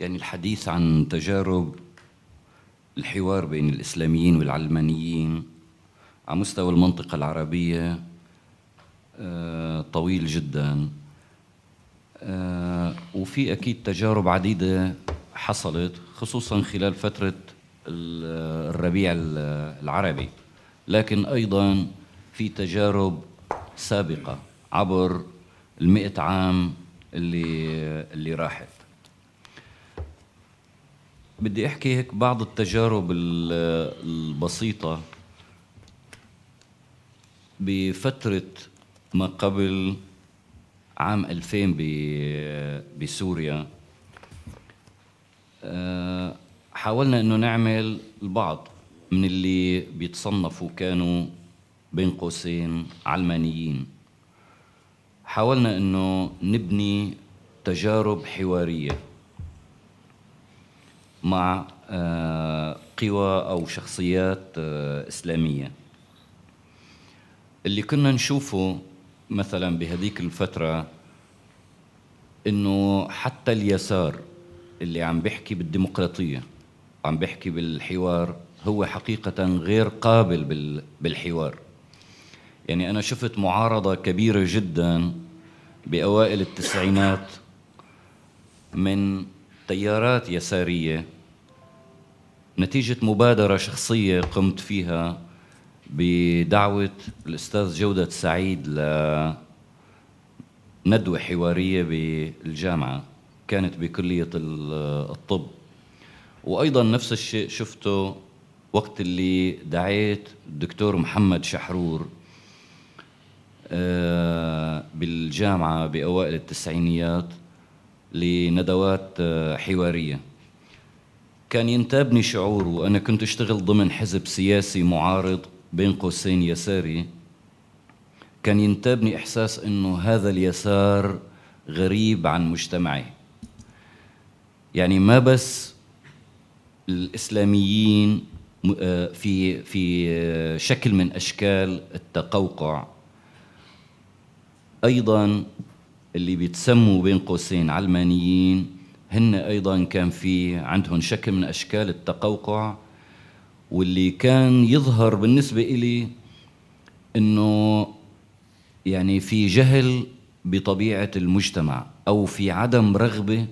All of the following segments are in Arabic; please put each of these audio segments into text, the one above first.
يعني الحديث عن تجارب الحوار بين الإسلاميين والعلمانيين على مستوى المنطقة العربية آه، طويل جدا آه، وفي أكيد تجارب عديدة حصلت خصوصا خلال فترة الربيع العربي لكن أيضا في تجارب سابقة عبر المئة عام اللي اللي راحت بدي احكي هيك بعض التجارب البسيطه بفتره ما قبل عام 2000 بسوريا آه، حاولنا انه نعمل البعض من اللي بيتصنفوا كانوا بين قوسين علمانيين حاولنا انه نبني تجارب حواريه مع آه، قوى أو شخصيات آه، إسلامية اللي كنا نشوفه مثلا بهذيك الفترة إنه حتى اليسار اللي عم بيحكي بالديمقراطية عم بيحكي بالحوار هو حقيقة غير قابل بالحوار يعني أنا شفت معارضة كبيرة جدا بأوائل التسعينات من تيارات يساريه نتيجه مبادره شخصيه قمت فيها بدعوه الاستاذ جوده سعيد لندوه حواريه بالجامعه كانت بكليه الطب وايضا نفس الشيء شفته وقت اللي دعيت الدكتور محمد شحرور آه، بالجامعه باوائل التسعينيات لندوات آه، حواريه كان ينتابني شعور وانا كنت اشتغل ضمن حزب سياسي معارض بين قوسين يساري كان ينتابني احساس انه هذا اليسار غريب عن مجتمعي يعني ما بس الاسلاميين آه، في في آه، شكل من اشكال التقوقع ايضا اللي بيتسموا بين قوسين علمانيين هن ايضا كان في عندهم شكل من اشكال التقوقع واللي كان يظهر بالنسبه إلي انه يعني في جهل بطبيعه المجتمع او في عدم رغبه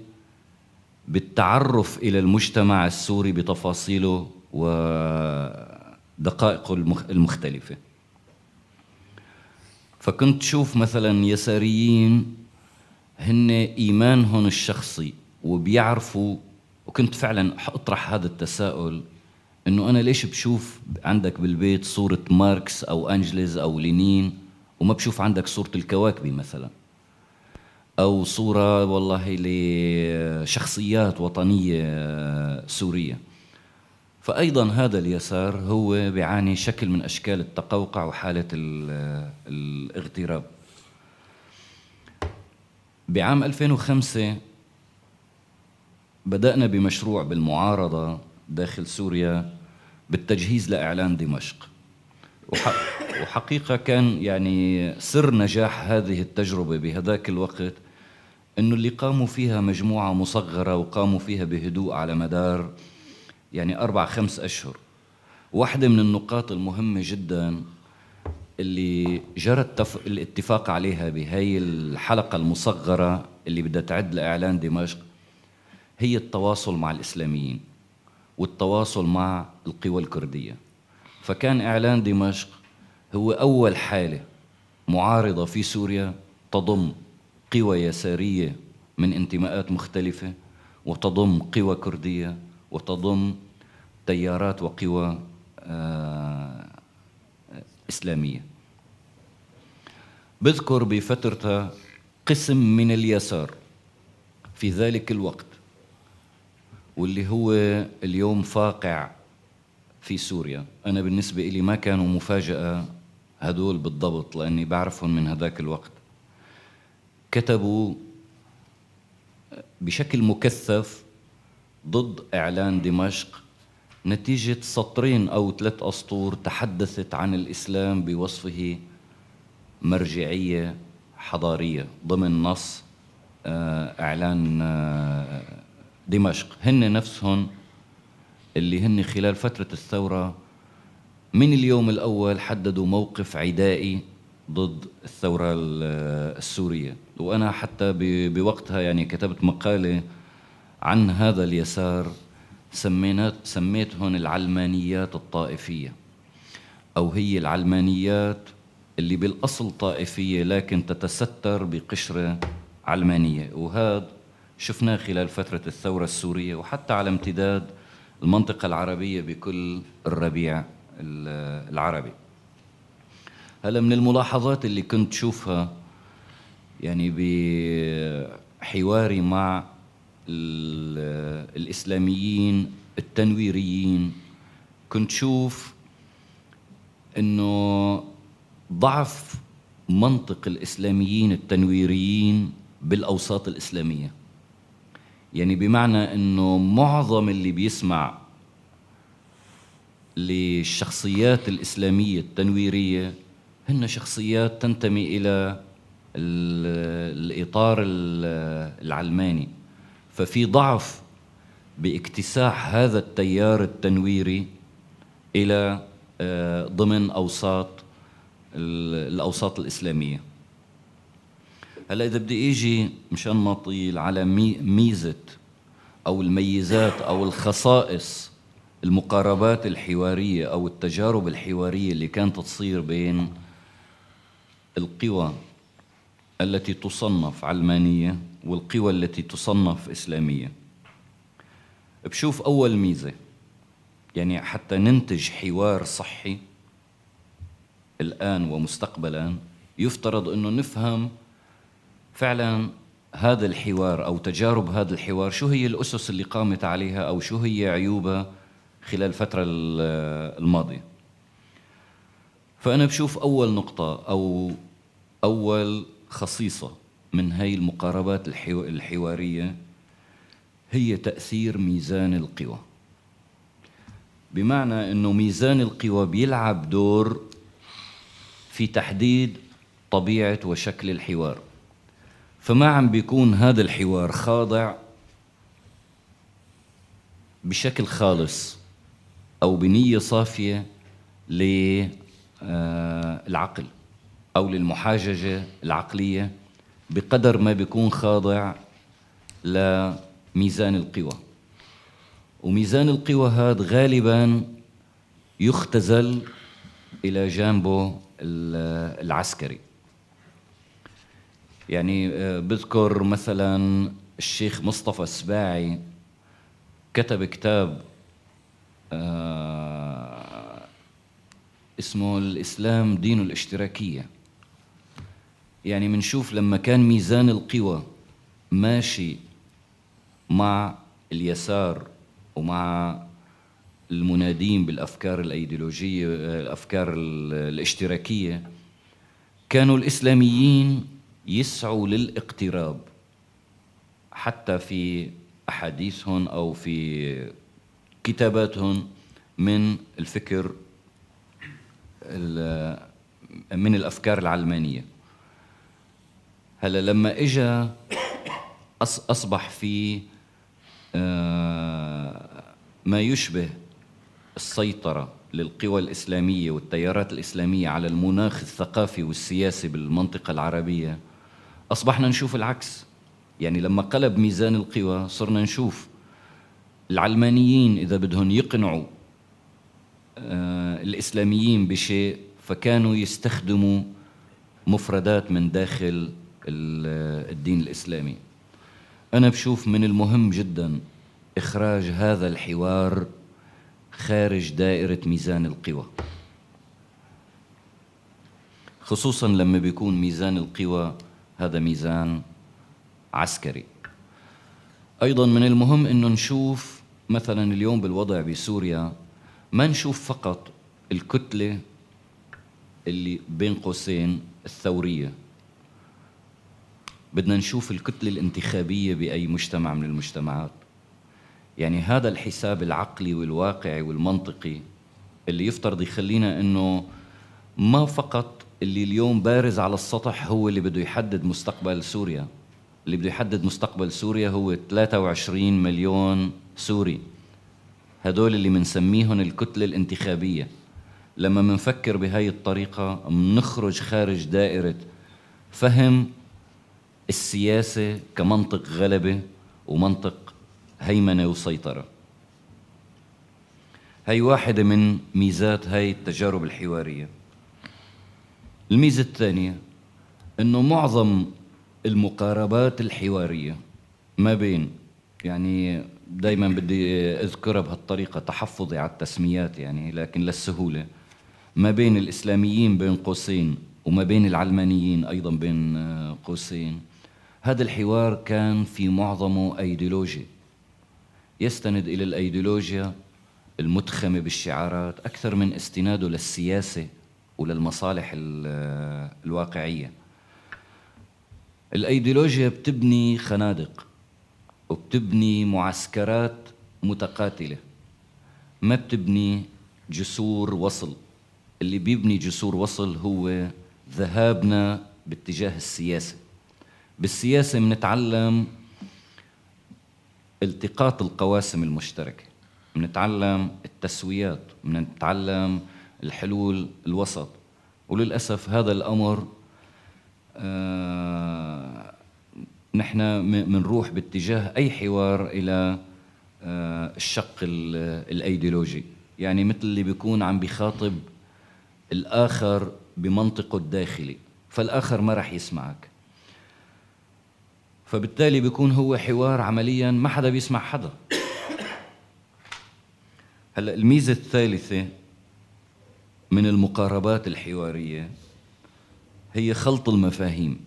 بالتعرف الى المجتمع السوري بتفاصيله ودقائقه المختلفه فكنت شوف مثلا يساريين هن إيمانهم الشخصي وبيعرفوا وكنت فعلا أطرح هذا التساؤل انه انا ليش بشوف عندك بالبيت صوره ماركس او انجلز او لينين وما بشوف عندك صوره الكواكبي مثلا او صوره والله لشخصيات وطنيه سوريه فايضا هذا اليسار هو بيعاني شكل من اشكال التقوقع وحاله الاغتراب بعام 2005 بدأنا بمشروع بالمعارضة داخل سوريا بالتجهيز لإعلان دمشق وحقيقة كان يعني سر نجاح هذه التجربة بهذاك الوقت أنه اللي قاموا فيها مجموعة مصغرة وقاموا فيها بهدوء على مدار يعني أربع خمس أشهر واحدة من النقاط المهمة جدا اللي جرى الاتفاق عليها بهاي الحلقة المصغرة اللي بدها تعد لإعلان دمشق هي التواصل مع الإسلاميين والتواصل مع القوى الكردية فكان إعلان دمشق هو أول حالة معارضة في سوريا تضم قوى يسارية من انتماءات مختلفة وتضم قوى كردية وتضم تيارات وقوى آه إسلامية بذكر بفترتها قسم من اليسار في ذلك الوقت واللي هو اليوم فاقع في سوريا أنا بالنسبة إلي ما كانوا مفاجأة هدول بالضبط لأني بعرفهم من هذاك الوقت كتبوا بشكل مكثف ضد إعلان دمشق نتيجة سطرين أو ثلاث أسطور تحدثت عن الإسلام بوصفه مرجعية حضارية ضمن نص آه، إعلان آه، دمشق هن نفسهم اللي هن خلال فترة الثورة من اليوم الأول حددوا موقف عدائي ضد الثورة آه، السورية وأنا حتى بوقتها يعني كتبت مقالة عن هذا اليسار سمينات سميتهم العلمانيات الطائفية أو هي العلمانيات اللي بالأصل طائفية لكن تتستر بقشرة علمانية وهذا شفناه خلال فترة الثورة السورية وحتى على امتداد المنطقة العربية بكل الربيع العربي هلا من الملاحظات اللي كنت شوفها يعني بحواري مع الاسلاميين التنويريين كنت شوف انه ضعف منطق الاسلاميين التنويريين بالاوساط الاسلاميه يعني بمعنى انه معظم اللي بيسمع للشخصيات الاسلاميه التنويريه هن شخصيات تنتمي الى الاطار العلماني ففي ضعف باكتساح هذا التيار التنويري الى آه، ضمن اوساط الاوساط الاسلاميه هلا اذا بدي اجي مشان ما اطيل على ميزه او الميزات او الخصائص المقاربات الحواريه او التجارب الحواريه اللي كانت تصير بين القوى التي تصنف علمانيه والقوى التي تصنف إسلامية بشوف أول ميزة يعني حتى ننتج حوار صحي الآن ومستقبلا يفترض أنه نفهم فعلا هذا الحوار أو تجارب هذا الحوار شو هي الأسس اللي قامت عليها أو شو هي عيوبها خلال الفترة الماضية فأنا بشوف أول نقطة أو أول خصيصة من هاي المقاربات الحوارية هي تأثير ميزان القوى بمعنى أنه ميزان القوى بيلعب دور في تحديد طبيعة وشكل الحوار فما عم بيكون هذا الحوار خاضع بشكل خالص أو بنية صافية للعقل آه، أو للمحاججة العقلية بقدر ما بيكون خاضع لميزان القوى وميزان القوى هذا غالبا يختزل الى جانبه العسكري يعني آه، بذكر مثلا الشيخ مصطفى السباعي كتب كتاب آه، اسمه الاسلام دين الاشتراكيه يعني بنشوف لما كان ميزان القوى ماشي مع اليسار ومع المنادين بالافكار الايديولوجيه الافكار الاشتراكيه كانوا الاسلاميين يسعوا للاقتراب حتى في احاديثهم او في كتاباتهم من الفكر من الافكار العلمانيه هلا لما اجى اصبح في آه، ما يشبه السيطره للقوى الاسلاميه والتيارات الاسلاميه على المناخ الثقافي والسياسي بالمنطقه العربيه اصبحنا نشوف العكس يعني لما قلب ميزان القوى صرنا نشوف العلمانيين اذا بدهم يقنعوا آه، الاسلاميين بشيء فكانوا يستخدموا مفردات من داخل الدين الإسلامي أنا بشوف من المهم جدا إخراج هذا الحوار خارج دائرة ميزان القوى خصوصا لما بيكون ميزان القوى هذا ميزان عسكري أيضا من المهم أنه نشوف مثلا اليوم بالوضع بسوريا ما نشوف فقط الكتلة اللي بين قوسين الثورية بدنا نشوف الكتلة الانتخابية بأي مجتمع من المجتمعات يعني هذا الحساب العقلي والواقعي والمنطقي اللي يفترض يخلينا انه ما فقط اللي اليوم بارز على السطح هو اللي بده يحدد مستقبل سوريا اللي بده يحدد مستقبل سوريا هو 23 مليون سوري هدول اللي بنسميهم الكتلة الانتخابية لما منفكر بهاي الطريقة منخرج خارج دائرة فهم السياسة كمنطق غلبة ومنطق هيمنة وسيطرة هي واحدة من ميزات هاي التجارب الحوارية الميزة الثانية أنه معظم المقاربات الحوارية ما بين يعني دايما بدي أذكرها بهالطريقة تحفظي على التسميات يعني لكن للسهولة ما بين الإسلاميين بين قوسين وما بين العلمانيين أيضا بين قوسين هذا الحوار كان في معظمه أيديولوجي يستند إلى الأيديولوجيا المتخمة بالشعارات أكثر من استناده للسياسة وللمصالح الواقعية الأيديولوجيا بتبني خنادق وبتبني معسكرات متقاتلة ما بتبني جسور وصل اللي بيبني جسور وصل هو ذهابنا باتجاه السياسه بالسياسة منتعلم التقاط القواسم المشتركة منتعلم التسويات منتعلم الحلول الوسط وللأسف هذا الأمر آه نحن بنروح باتجاه أي حوار إلى آه الشق الأيديولوجي يعني مثل اللي بيكون عم بيخاطب الآخر بمنطقه الداخلي فالآخر ما رح يسمعك فبالتالي بيكون هو حوار عمليا ما حدا بيسمع حدا هلا الميزه الثالثه من المقاربات الحواريه هي خلط المفاهيم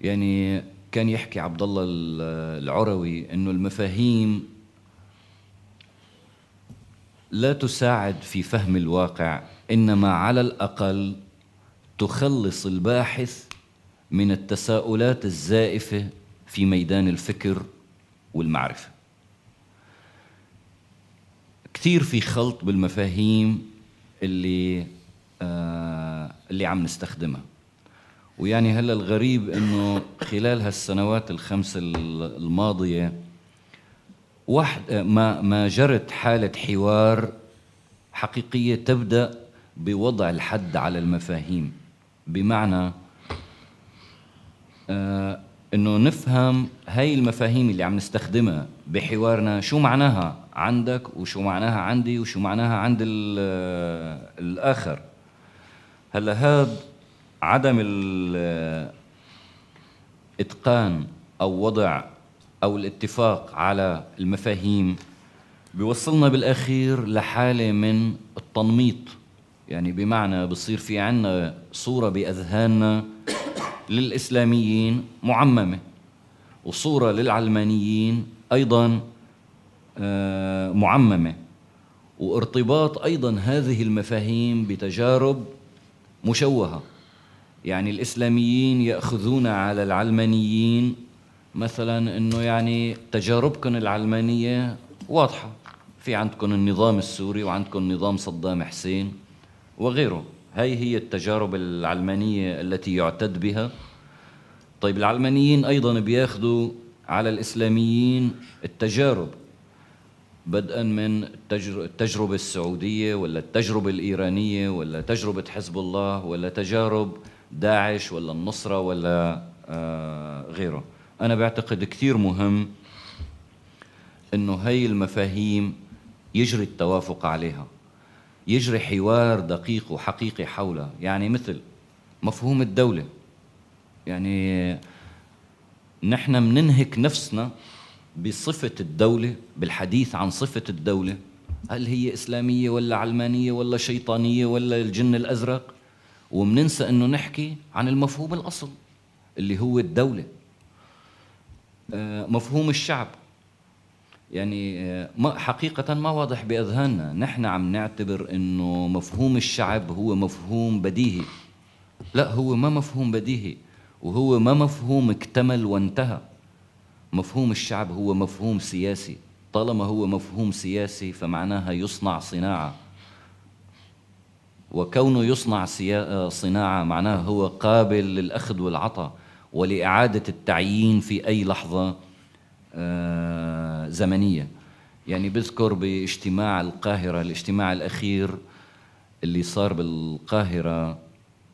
يعني كان يحكي عبد الله العروي انه المفاهيم لا تساعد في فهم الواقع انما على الاقل تخلص الباحث من التساؤلات الزائفة في ميدان الفكر والمعرفة كثير في خلط بالمفاهيم اللي آه اللي عم نستخدمها ويعني هلا الغريب انه خلال هالسنوات الخمس الماضيه واحد ما ما جرت حاله حوار حقيقيه تبدا بوضع الحد على المفاهيم بمعنى آه، انه نفهم هاي المفاهيم اللي عم نستخدمها بحوارنا شو معناها عندك وشو معناها عندي وشو معناها عند آه، الاخر هلا هذا عدم الاتقان آه، او وضع او الاتفاق على المفاهيم بيوصلنا بالاخير لحاله من التنميط يعني بمعنى بصير في عنا صوره باذهاننا للإسلاميين معممة وصورة للعلمانيين أيضا آه، معممة وارتباط أيضا هذه المفاهيم بتجارب مشوهة يعني الإسلاميين يأخذون على العلمانيين مثلا أنه يعني تجاربكم العلمانية واضحة في عندكم النظام السوري وعندكم نظام صدام حسين وغيره هاي هي التجارب العلمانية التي يعتد بها طيب العلمانيين أيضا بياخذوا على الإسلاميين التجارب بدءا من التجربة السعودية ولا التجربة الإيرانية ولا تجربة حزب الله ولا تجارب داعش ولا النصرة ولا آه، غيره أنا بعتقد كثير مهم أنه هاي المفاهيم يجري التوافق عليها يجري حوار دقيق وحقيقي حولها يعني مثل مفهوم الدولة يعني نحن مننهك نفسنا بصفة الدولة بالحديث عن صفة الدولة هل هي إسلامية ولا علمانية ولا شيطانية ولا الجن الأزرق ومننسى أنه نحكي عن المفهوم الأصل اللي هو الدولة آه، مفهوم الشعب يعني آه، ما حقيقة ما واضح بأذهاننا نحن عم نعتبر أنه مفهوم الشعب هو مفهوم بديهي لا هو ما مفهوم بديهي وهو ما مفهوم اكتمل وانتهى مفهوم الشعب هو مفهوم سياسي طالما هو مفهوم سياسي فمعناها يصنع صناعة وكونه يصنع آه، صناعة معناه هو قابل للأخذ والعطاء ولإعادة التعيين في أي لحظة آه زمنيه يعني بذكر باجتماع القاهره الاجتماع الاخير اللي صار بالقاهره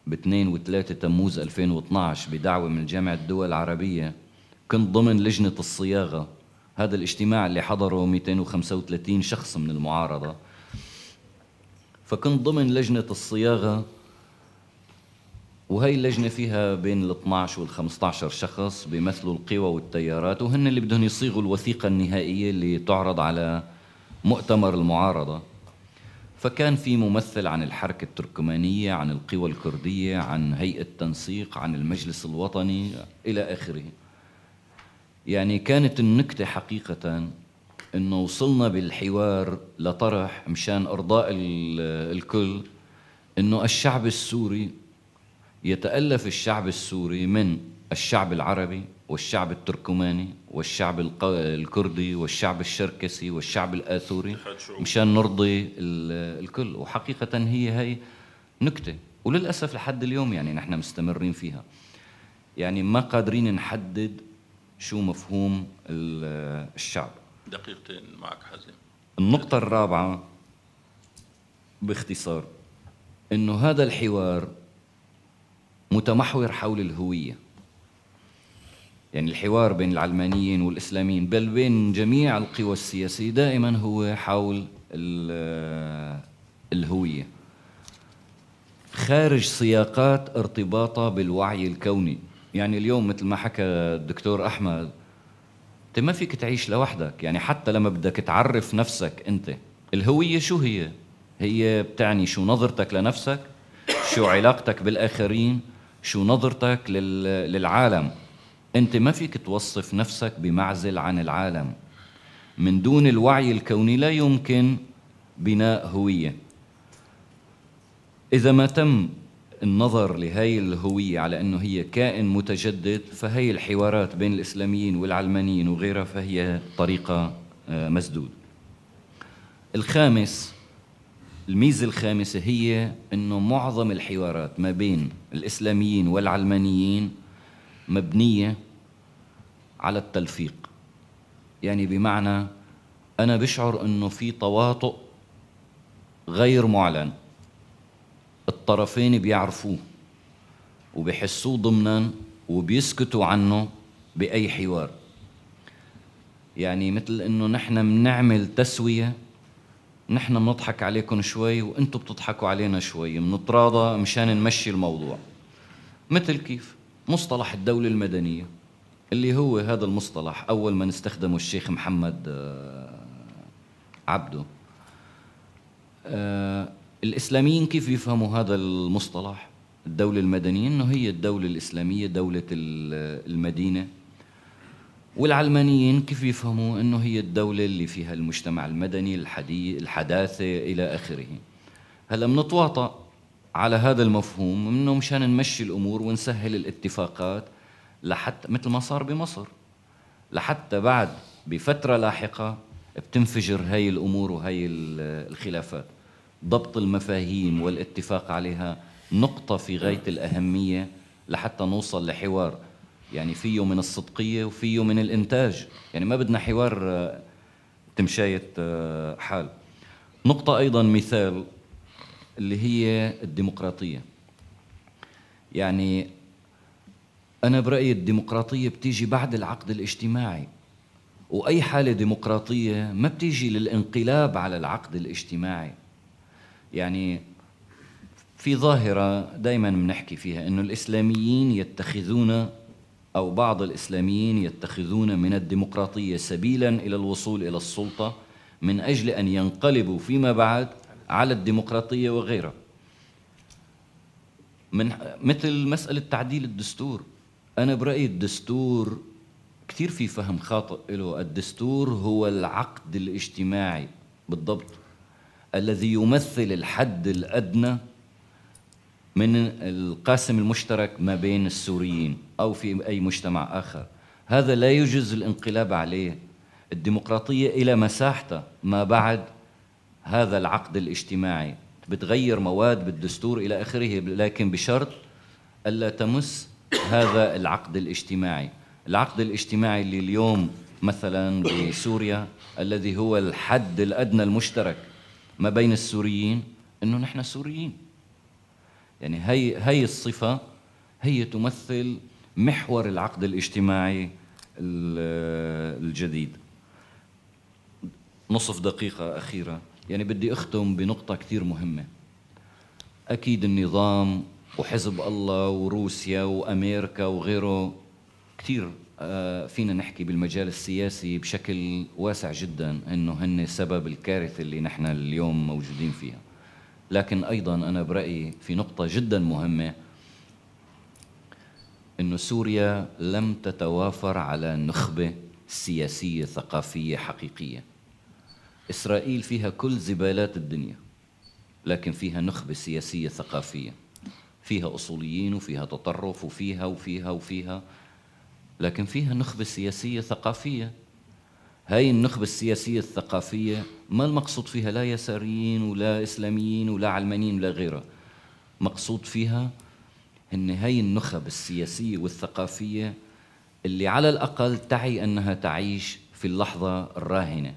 ب 2 و3 تموز 2012 بدعوه من جامعه الدول العربيه كنت ضمن لجنه الصياغه هذا الاجتماع اللي حضره 235 شخص من المعارضه فكنت ضمن لجنه الصياغه وهي اللجنه فيها بين ال 12 وال 15 شخص بيمثلوا القوى والتيارات وهن اللي بدهم يصيغوا الوثيقه النهائيه اللي تعرض على مؤتمر المعارضه فكان في ممثل عن الحركه التركمانيه عن القوى الكرديه عن هيئه تنسيق عن المجلس الوطني الى اخره يعني كانت النكته حقيقه انه وصلنا بالحوار لطرح مشان ارضاء الكل انه الشعب السوري يتألف الشعب السوري من الشعب العربي والشعب التركماني والشعب الكردي والشعب الشركسي والشعب الآثوري مشان نرضي الكل وحقيقة هي هي نكتة وللأسف لحد اليوم يعني نحن مستمرين فيها يعني ما قادرين نحدد شو مفهوم الشعب دقيقتين معك حزم النقطة الرابعة باختصار انه هذا الحوار متمحور حول الهوية يعني الحوار بين العلمانيين والإسلاميين بل بين جميع القوى السياسية دائما هو حول الهوية خارج سياقات ارتباطها بالوعي الكوني يعني اليوم مثل ما حكى الدكتور أحمد انت ما فيك تعيش لوحدك يعني حتى لما بدك تعرف نفسك انت الهويه شو هي هي بتعني شو نظرتك لنفسك شو علاقتك بالاخرين شو نظرتك للعالم انت ما فيك توصف نفسك بمعزل عن العالم من دون الوعي الكوني لا يمكن بناء هويه اذا ما تم النظر لهي الهوية على أنه هي كائن متجدد فهي الحوارات بين الإسلاميين والعلمانيين وغيرها فهي طريقة آه، مسدود الخامس الميزة الخامسة هي أنه معظم الحوارات ما بين الإسلاميين والعلمانيين مبنية على التلفيق يعني بمعنى أنا بشعر أنه في تواطؤ غير معلن الطرفين بيعرفوه وبيحسوه ضمنا وبيسكتوا عنه بأي حوار يعني مثل أنه نحن بنعمل تسوية نحن بنضحك عليكم شوي وانتم بتضحكوا علينا شوي بنتراضى مشان نمشي الموضوع مثل كيف مصطلح الدولة المدنية اللي هو هذا المصطلح أول ما استخدمه الشيخ محمد آه، عبده آه، الإسلاميين كيف يفهموا هذا المصطلح الدولة المدنية إنه هي الدولة الإسلامية دولة المدينة والعلمانيين كيف يفهموا انه هي الدوله اللي فيها المجتمع المدني الحداثه الى اخره هلا بنتواطا على هذا المفهوم انه مشان نمشي الامور ونسهل الاتفاقات لحتى مثل ما صار بمصر لحتى بعد بفتره لاحقه بتنفجر هاي الامور وهي الخلافات ضبط المفاهيم والاتفاق عليها نقطه في غايه الاهميه لحتى نوصل لحوار يعني فيه من الصدقيه وفيه من الانتاج يعني ما بدنا حوار آه، تمشايه آه، حال نقطه ايضا مثال اللي هي الديمقراطيه يعني انا برايي الديمقراطيه بتيجي بعد العقد الاجتماعي واي حاله ديمقراطيه ما بتيجي للانقلاب على العقد الاجتماعي يعني في ظاهره دائما بنحكي فيها انه الاسلاميين يتخذون أو بعض الإسلاميين يتخذون من الديمقراطية سبيلا إلى الوصول إلى السلطة من أجل أن ينقلبوا فيما بعد على الديمقراطية وغيرها من مثل مسألة تعديل الدستور أنا برأيي الدستور كثير في فهم خاطئ له الدستور هو العقد الاجتماعي بالضبط الذي يمثل الحد الأدنى من القاسم المشترك ما بين السوريين أو في أي مجتمع آخر هذا لا يجز الانقلاب عليه الديمقراطية إلى مساحتها ما بعد هذا العقد الاجتماعي بتغير مواد بالدستور إلى آخره لكن بشرط ألا تمس هذا العقد الاجتماعي العقد الاجتماعي اللي اليوم مثلا بسوريا الذي هو الحد الأدنى المشترك ما بين السوريين أنه نحن سوريين يعني هي, هي الصفة هي تمثل محور العقد الاجتماعي الجديد نصف دقيقة أخيرة يعني بدي أختم بنقطة كثير مهمة أكيد النظام وحزب الله وروسيا وأمريكا وغيره كثير آه، فينا نحكي بالمجال السياسي بشكل واسع جدا انه هن سبب الكارثه اللي نحن اليوم موجودين فيها لكن ايضا انا برايي في نقطه جدا مهمه انه سوريا لم تتوافر على نخبه سياسيه ثقافيه حقيقيه اسرائيل فيها كل زبالات الدنيا لكن فيها نخبه سياسيه ثقافيه فيها اصوليين وفيها تطرف وفيها وفيها وفيها لكن فيها نخبه سياسيه ثقافيه هاي النخبة السياسية الثقافية ما المقصود فيها لا يساريين ولا إسلاميين ولا علمانيين ولا غيرها مقصود فيها هن هي النخب السياسية والثقافية اللي على الأقل تعي أنها تعيش في اللحظة الراهنة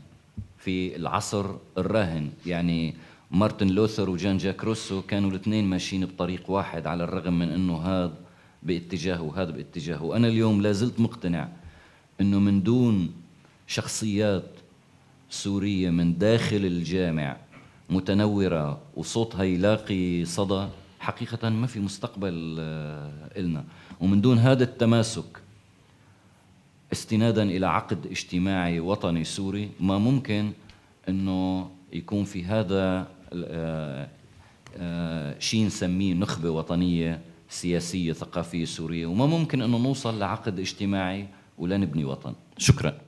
في العصر الراهن يعني مارتن لوثر وجان جاك روسو كانوا الاثنين ماشيين بطريق واحد على الرغم من أنه هذا باتجاهه وهذا باتجاهه وأنا اليوم لازلت مقتنع أنه من دون شخصيات سورية من داخل الجامع متنورة وصوتها يلاقي صدى حقيقة ما في مستقبل آه، إلنا ومن دون هذا التماسك استنادا إلى عقد اجتماعي وطني سوري ما ممكن أنه يكون في هذا آه، آه، شيء نسميه نخبة وطنية سياسية ثقافية سورية وما ممكن أنه نوصل لعقد اجتماعي ولا نبني وطن شكراً